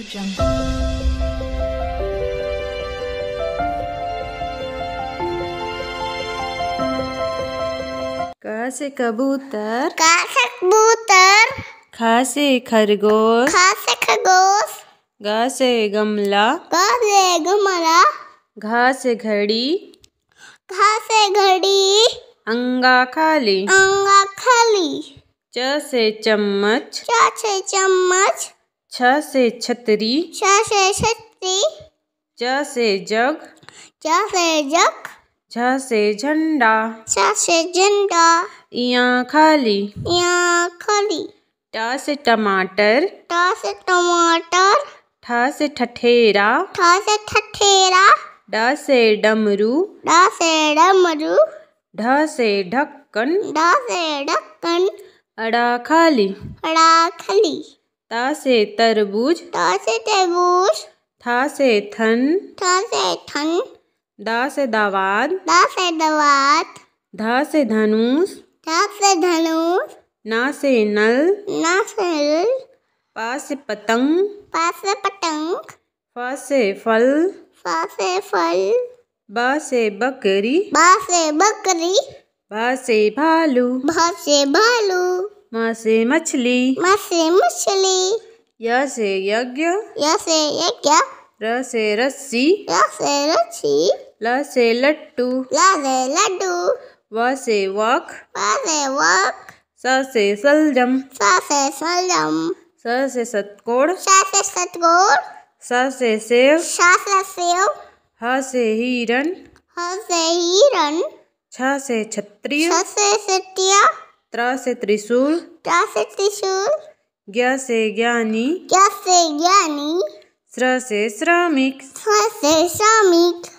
क से कबूतर क से कबूतर ख से खरगोश ख से खरगोश ग से गमला ग से गमला घ से घड़ी घ से घड़ी अंगा खाली अंगा खाली च से चम्मच च से चम्मच छ से छतरी छ से छतरी ज से जग ज से जग झ से झंडा छ से झंडा यहाँ खाली यहाँ खाली ट से टमाटर ट से टमाटर ठ से ठठेरा ठ से ठठेरा ड से डमरू ड से डमरू ढ से ढक्कन ढ से ढक्कन अड़ा खाली अड़ा खाली ता से तरबूज ता से तरबूज था से थन था से थन दा से दावाद दा से दावाद धा से धनुष धा से धनुष ना से नल ना से नल पा से पतंग पा से पतंग फा से फल फा से फल बा से बकरी बा से बकरी भा से भालू भा से भालू माँ से मछली माँ से मछली या से यज्ञ या से यज्ञ र से रस्सी र से रस्सी ल से लट्टू ल से लड्डू व से वक व से वक स से सलजम स से सलजम स से सतकोण स से सतकोण स से सेव स से सेव ह से हिरण ह से हिरण छ से क्षत्रिय छ से क्षत्रिय त्र से त्रिशूल त्र से त्रिशूल ज्ञ से ज्ञानी ज्ञ से ज्ञानी स्र से श्रमिक स्र से श्रमिक